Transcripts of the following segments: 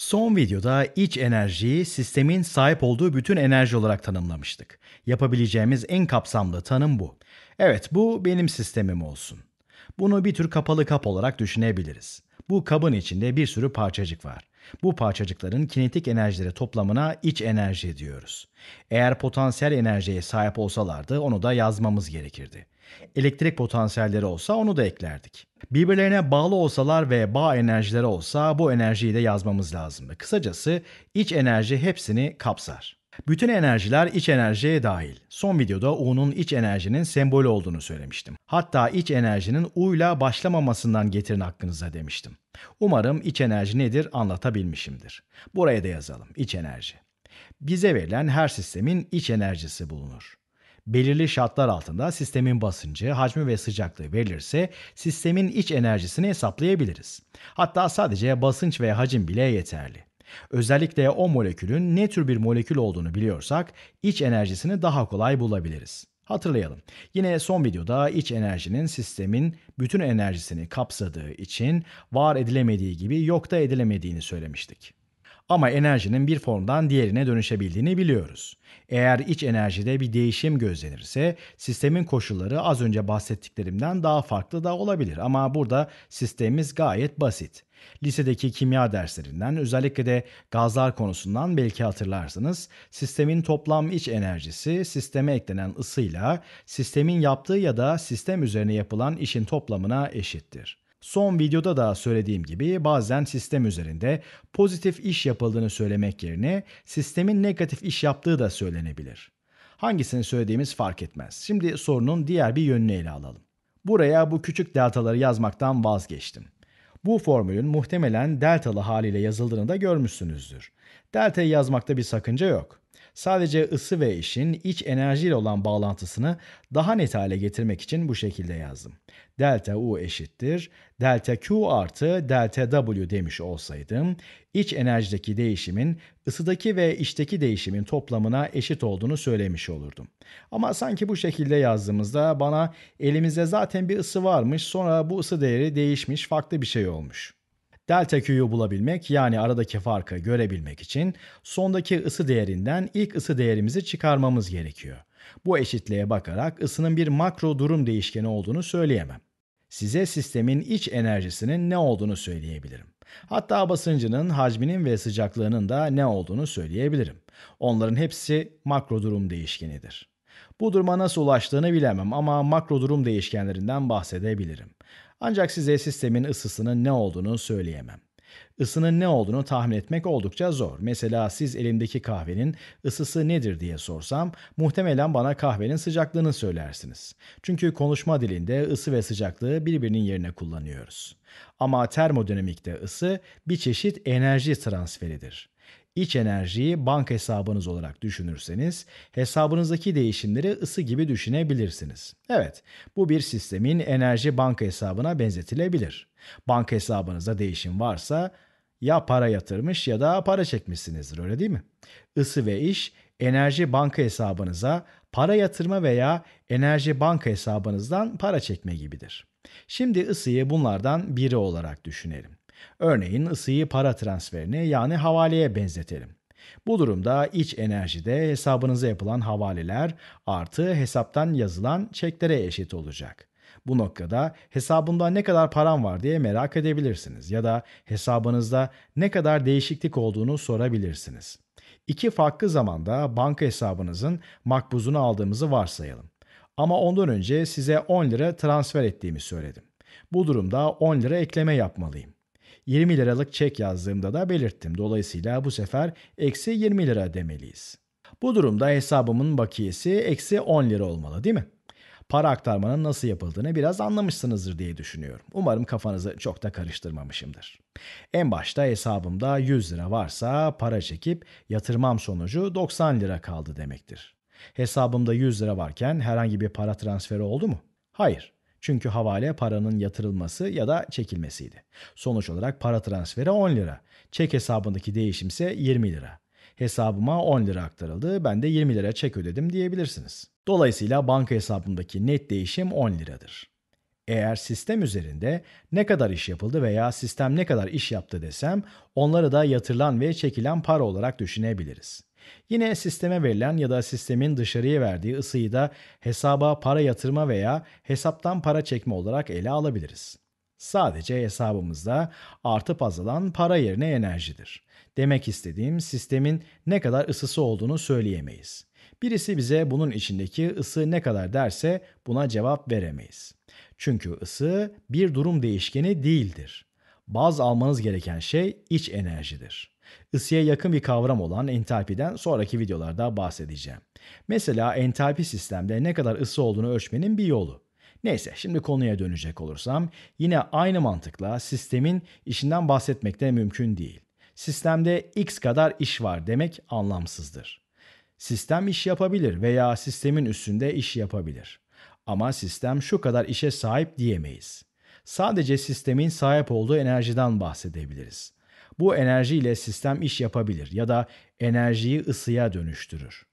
Son videoda iç enerjiyi sistemin sahip olduğu bütün enerji olarak tanımlamıştık. Yapabileceğimiz en kapsamlı tanım bu. Evet bu benim sistemim olsun. Bunu bir tür kapalı kap olarak düşünebiliriz. Bu kabın içinde bir sürü parçacık var. Bu parçacıkların kinetik enerjileri toplamına iç enerji diyoruz. Eğer potansiyel enerjiye sahip olsalardı onu da yazmamız gerekirdi. Elektrik potansiyelleri olsa onu da eklerdik. Birbirlerine bağlı olsalar ve bağ enerjileri olsa bu enerjiyi de yazmamız lazımdı. Kısacası iç enerji hepsini kapsar. Bütün enerjiler iç enerjiye dahil. Son videoda U'nun iç enerjinin sembol olduğunu söylemiştim. Hatta iç enerjinin uyla başlamamasından getirin hakkınıza demiştim. Umarım iç enerji nedir anlatabilmişimdir. Buraya da yazalım iç enerji. Bize verilen her sistemin iç enerjisi bulunur. Belirli şartlar altında sistemin basıncı, hacmi ve sıcaklığı verilirse sistemin iç enerjisini hesaplayabiliriz. Hatta sadece basınç ve hacim bile yeterli. Özellikle o molekülün ne tür bir molekül olduğunu biliyorsak iç enerjisini daha kolay bulabiliriz. Hatırlayalım. Yine son videoda iç enerjinin sistemin bütün enerjisini kapsadığı için var edilemediği gibi yok da edilemediğini söylemiştik. Ama enerjinin bir formdan diğerine dönüşebildiğini biliyoruz. Eğer iç enerjide bir değişim gözlenirse sistemin koşulları az önce bahsettiklerimden daha farklı da olabilir ama burada sistemimiz gayet basit. Lisedeki kimya derslerinden özellikle de gazlar konusundan belki hatırlarsınız. Sistemin toplam iç enerjisi sisteme eklenen ısıyla sistemin yaptığı ya da sistem üzerine yapılan işin toplamına eşittir. Son videoda da söylediğim gibi bazen sistem üzerinde pozitif iş yapıldığını söylemek yerine sistemin negatif iş yaptığı da söylenebilir. Hangisini söylediğimiz fark etmez. Şimdi sorunun diğer bir yönünü ele alalım. Buraya bu küçük deltaları yazmaktan vazgeçtim. Bu formülün muhtemelen deltalı haliyle yazıldığını da görmüşsünüzdür. Delta'yı yazmakta bir sakınca yok. Sadece ısı ve işin iç enerjiyle olan bağlantısını daha net hale getirmek için bu şekilde yazdım. Delta U eşittir. Delta Q artı delta W demiş olsaydım, iç enerjideki değişimin ısıdaki ve içteki değişimin toplamına eşit olduğunu söylemiş olurdum. Ama sanki bu şekilde yazdığımızda bana elimizde zaten bir ısı varmış sonra bu ısı değeri değişmiş farklı bir şey olmuş. Delta Q'yu bulabilmek yani aradaki farkı görebilmek için sondaki ısı değerinden ilk ısı değerimizi çıkarmamız gerekiyor. Bu eşitliğe bakarak ısının bir makro durum değişkeni olduğunu söyleyemem. Size sistemin iç enerjisinin ne olduğunu söyleyebilirim. Hatta basıncının, hacminin ve sıcaklığının da ne olduğunu söyleyebilirim. Onların hepsi makro durum değişkenidir. Bu duruma nasıl ulaştığını bilemem ama makro durum değişkenlerinden bahsedebilirim. Ancak size sistemin ısısının ne olduğunu söyleyemem. Isının ne olduğunu tahmin etmek oldukça zor. Mesela siz elimdeki kahvenin ısısı nedir diye sorsam muhtemelen bana kahvenin sıcaklığını söylersiniz. Çünkü konuşma dilinde ısı ve sıcaklığı birbirinin yerine kullanıyoruz. Ama termodinamikte ısı bir çeşit enerji transferidir. İç enerjiyi banka hesabınız olarak düşünürseniz hesabınızdaki değişimleri ısı gibi düşünebilirsiniz. Evet, bu bir sistemin enerji banka hesabına benzetilebilir. Banka hesabınızda değişim varsa ya para yatırmış ya da para çekmişsinizdir öyle değil mi? Isı ve iş enerji banka hesabınıza para yatırma veya enerji banka hesabınızdan para çekme gibidir. Şimdi ısıyı bunlardan biri olarak düşünelim. Örneğin ısıyı para transferine yani havaleye benzetelim. Bu durumda iç enerjide hesabınıza yapılan havaleler artı hesaptan yazılan çeklere eşit olacak. Bu noktada hesabımda ne kadar param var diye merak edebilirsiniz ya da hesabınızda ne kadar değişiklik olduğunu sorabilirsiniz. İki farklı zamanda banka hesabınızın makbuzunu aldığımızı varsayalım. Ama ondan önce size 10 lira transfer ettiğimi söyledim. Bu durumda 10 lira ekleme yapmalıyım. 20 liralık çek yazdığımda da belirttim. Dolayısıyla bu sefer eksi 20 lira demeliyiz. Bu durumda hesabımın bakiyesi eksi 10 lira olmalı değil mi? Para aktarmanın nasıl yapıldığını biraz anlamışsınızdır diye düşünüyorum. Umarım kafanızı çok da karıştırmamışımdır. En başta hesabımda 100 lira varsa para çekip yatırmam sonucu 90 lira kaldı demektir. Hesabımda 100 lira varken herhangi bir para transferi oldu mu? Hayır. Çünkü havale paranın yatırılması ya da çekilmesiydi. Sonuç olarak para transferi 10 lira. Çek hesabındaki değişim ise 20 lira. Hesabıma 10 lira aktarıldı. Ben de 20 lira çek ödedim diyebilirsiniz. Dolayısıyla banka hesabındaki net değişim 10 liradır. Eğer sistem üzerinde ne kadar iş yapıldı veya sistem ne kadar iş yaptı desem onları da yatırılan ve çekilen para olarak düşünebiliriz. Yine sisteme verilen ya da sistemin dışarıya verdiği ısıyı da hesaba para yatırma veya hesaptan para çekme olarak ele alabiliriz. Sadece hesabımızda artıp azalan para yerine enerjidir. Demek istediğim sistemin ne kadar ısısı olduğunu söyleyemeyiz. Birisi bize bunun içindeki ısı ne kadar derse buna cevap veremeyiz. Çünkü ısı bir durum değişkeni değildir. Baz almanız gereken şey iç enerjidir. Isıya yakın bir kavram olan entalpiden sonraki videolarda bahsedeceğim. Mesela entalpi sistemde ne kadar ısı olduğunu ölçmenin bir yolu. Neyse şimdi konuya dönecek olursam yine aynı mantıkla sistemin işinden bahsetmek de mümkün değil. Sistemde x kadar iş var demek anlamsızdır. Sistem iş yapabilir veya sistemin üstünde iş yapabilir. Ama sistem şu kadar işe sahip diyemeyiz. Sadece sistemin sahip olduğu enerjiden bahsedebiliriz. Bu enerjiyle sistem iş yapabilir ya da enerjiyi ısıya dönüştürür.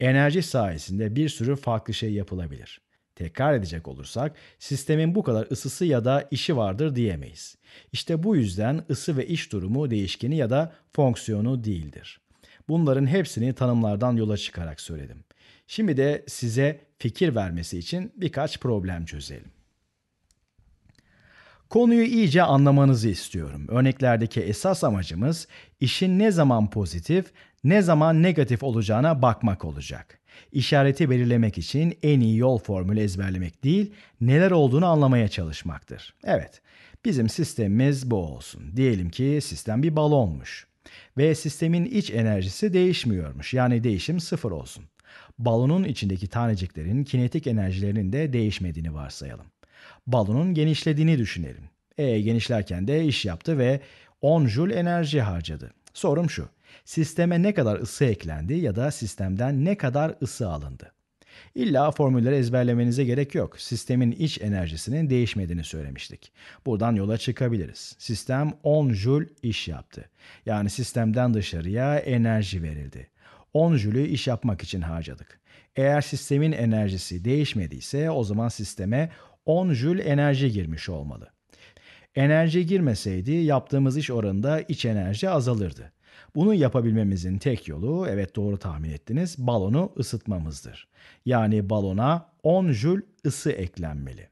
Enerji sayesinde bir sürü farklı şey yapılabilir. Tekrar edecek olursak sistemin bu kadar ısısı ya da işi vardır diyemeyiz. İşte bu yüzden ısı ve iş durumu değişkeni ya da fonksiyonu değildir. Bunların hepsini tanımlardan yola çıkarak söyledim. Şimdi de size fikir vermesi için birkaç problem çözelim. Konuyu iyice anlamanızı istiyorum. Örneklerdeki esas amacımız işin ne zaman pozitif, ne zaman negatif olacağına bakmak olacak. İşareti belirlemek için en iyi yol formülü ezberlemek değil, neler olduğunu anlamaya çalışmaktır. Evet, bizim sistemimiz bu olsun. Diyelim ki sistem bir balonmuş. Ve sistemin iç enerjisi değişmiyormuş. Yani değişim sıfır olsun. Balonun içindeki taneciklerin kinetik enerjilerinin de değişmediğini varsayalım. Balonun genişlediğini düşünelim. E genişlerken de iş yaptı ve 10 jül enerji harcadı. Sorum şu. Sisteme ne kadar ısı eklendi ya da sistemden ne kadar ısı alındı? İlla formülleri ezberlemenize gerek yok. Sistemin iç enerjisinin değişmediğini söylemiştik. Buradan yola çıkabiliriz. Sistem 10 jül iş yaptı. Yani sistemden dışarıya enerji verildi. 10 jülü iş yapmak için harcadık. Eğer sistemin enerjisi değişmediyse o zaman sisteme 10 jül enerji girmiş olmalı. Enerji girmeseydi yaptığımız iş oranında iç enerji azalırdı. Bunu yapabilmemizin tek yolu evet doğru tahmin ettiniz balonu ısıtmamızdır. Yani balona 10 jül ısı eklenmeli.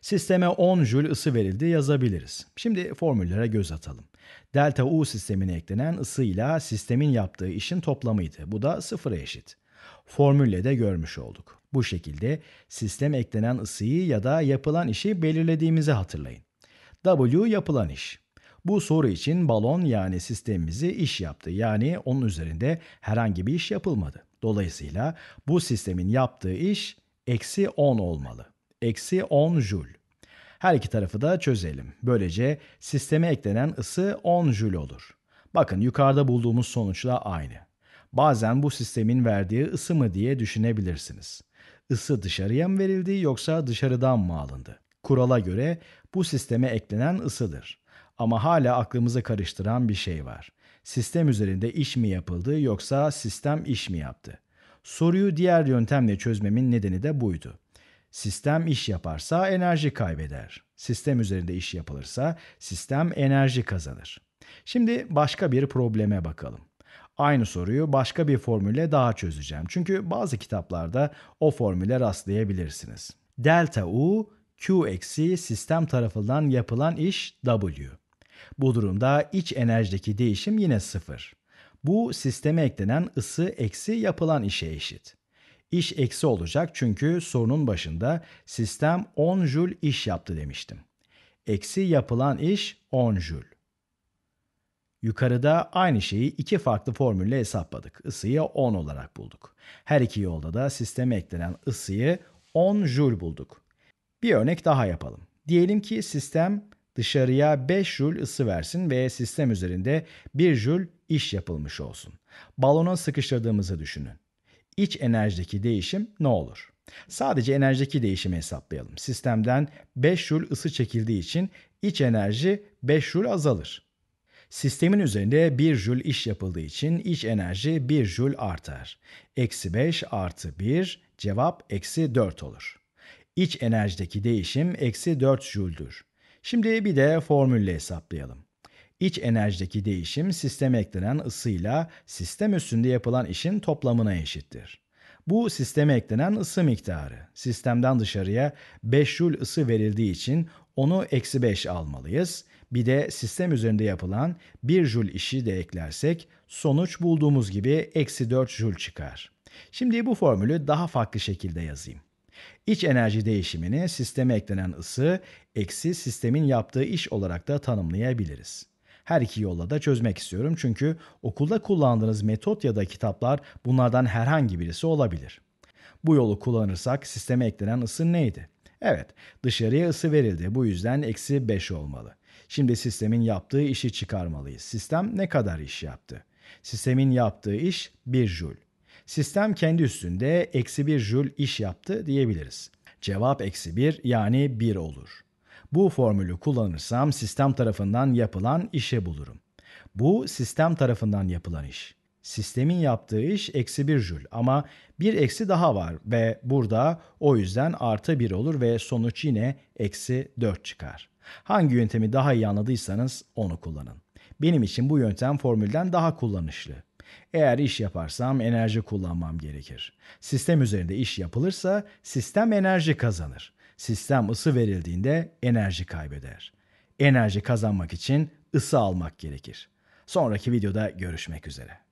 Sisteme 10 jül ısı verildi yazabiliriz. Şimdi formüllere göz atalım. Delta U sistemine eklenen ısıyla sistemin yaptığı işin toplamıydı. Bu da sıfıra eşit. Formülle de görmüş olduk. Bu şekilde sistem eklenen ısıyı ya da yapılan işi belirlediğimizi hatırlayın. W yapılan iş. Bu soru için balon yani sistemimizi iş yaptı. Yani onun üzerinde herhangi bir iş yapılmadı. Dolayısıyla bu sistemin yaptığı iş eksi 10 olmalı. Eksi 10 jül. Her iki tarafı da çözelim. Böylece sisteme eklenen ısı 10 jül olur. Bakın yukarıda bulduğumuz sonuçla aynı. Bazen bu sistemin verdiği ısı mı diye düşünebilirsiniz. Isı dışarıya mı verildi yoksa dışarıdan mı alındı? Kurala göre bu sisteme eklenen ısıdır ama hala aklımızı karıştıran bir şey var. Sistem üzerinde iş mi yapıldı yoksa sistem iş mi yaptı? Soruyu diğer yöntemle çözmemin nedeni de buydu. Sistem iş yaparsa enerji kaybeder. Sistem üzerinde iş yapılırsa sistem enerji kazanır. Şimdi başka bir probleme bakalım. Aynı soruyu başka bir formülle daha çözeceğim. Çünkü bazı kitaplarda o formüle rastlayabilirsiniz. Delta U Q eksi sistem tarafından yapılan iş W. Bu durumda iç enerjideki değişim yine sıfır. Bu sisteme eklenen ısı eksi yapılan işe eşit. İş eksi olacak çünkü sorunun başında sistem 10 jül iş yaptı demiştim. Eksi yapılan iş 10 jül. Yukarıda aynı şeyi iki farklı formülle hesapladık. Isıyı 10 olarak bulduk. Her iki yolda da sisteme eklenen ısıyı 10 jül bulduk. Bir örnek daha yapalım. Diyelim ki sistem dışarıya 5 jül ısı versin ve sistem üzerinde 1 jül iş yapılmış olsun. Balona sıkıştırdığımızı düşünün. İç enerjideki değişim ne olur? Sadece enerjideki değişimi hesaplayalım. Sistemden 5 jül ısı çekildiği için iç enerji 5 jül azalır. Sistemin üzerinde 1 jül iş yapıldığı için iç enerji 1 jül artar. Eksi 5 artı 1 cevap eksi 4 olur. İç enerjideki değişim eksi 4 jüldür. Şimdi bir de formülle hesaplayalım. İç enerjideki değişim sisteme eklenen ısıyla sistem üstünde yapılan işin toplamına eşittir. Bu sisteme eklenen ısı miktarı. Sistemden dışarıya 5 joule ısı verildiği için onu eksi 5 almalıyız. Bir de sistem üzerinde yapılan 1 joule işi de eklersek sonuç bulduğumuz gibi eksi 4 joule çıkar. Şimdi bu formülü daha farklı şekilde yazayım. İç enerji değişimini sisteme eklenen ısı eksi sistemin yaptığı iş olarak da tanımlayabiliriz. Her iki yolla da çözmek istiyorum çünkü okulda kullandığınız metot ya da kitaplar bunlardan herhangi birisi olabilir. Bu yolu kullanırsak sisteme eklenen ısı neydi? Evet, dışarıya ısı verildi. Bu yüzden eksi 5 olmalı. Şimdi sistemin yaptığı işi çıkarmalıyız. Sistem ne kadar iş yaptı? Sistemin yaptığı iş 1 jül. Sistem kendi üstünde eksi 1 jül iş yaptı diyebiliriz. Cevap eksi 1 yani 1 olur. Bu formülü kullanırsam sistem tarafından yapılan işe bulurum. Bu sistem tarafından yapılan iş. Sistemin yaptığı iş eksi 1 jül ama bir eksi daha var ve burada o yüzden artı 1 olur ve sonuç yine eksi 4 çıkar. Hangi yöntemi daha iyi anladıysanız onu kullanın. Benim için bu yöntem formülden daha kullanışlı. Eğer iş yaparsam enerji kullanmam gerekir. Sistem üzerinde iş yapılırsa sistem enerji kazanır. Sistem ısı verildiğinde enerji kaybeder. Enerji kazanmak için ısı almak gerekir. Sonraki videoda görüşmek üzere.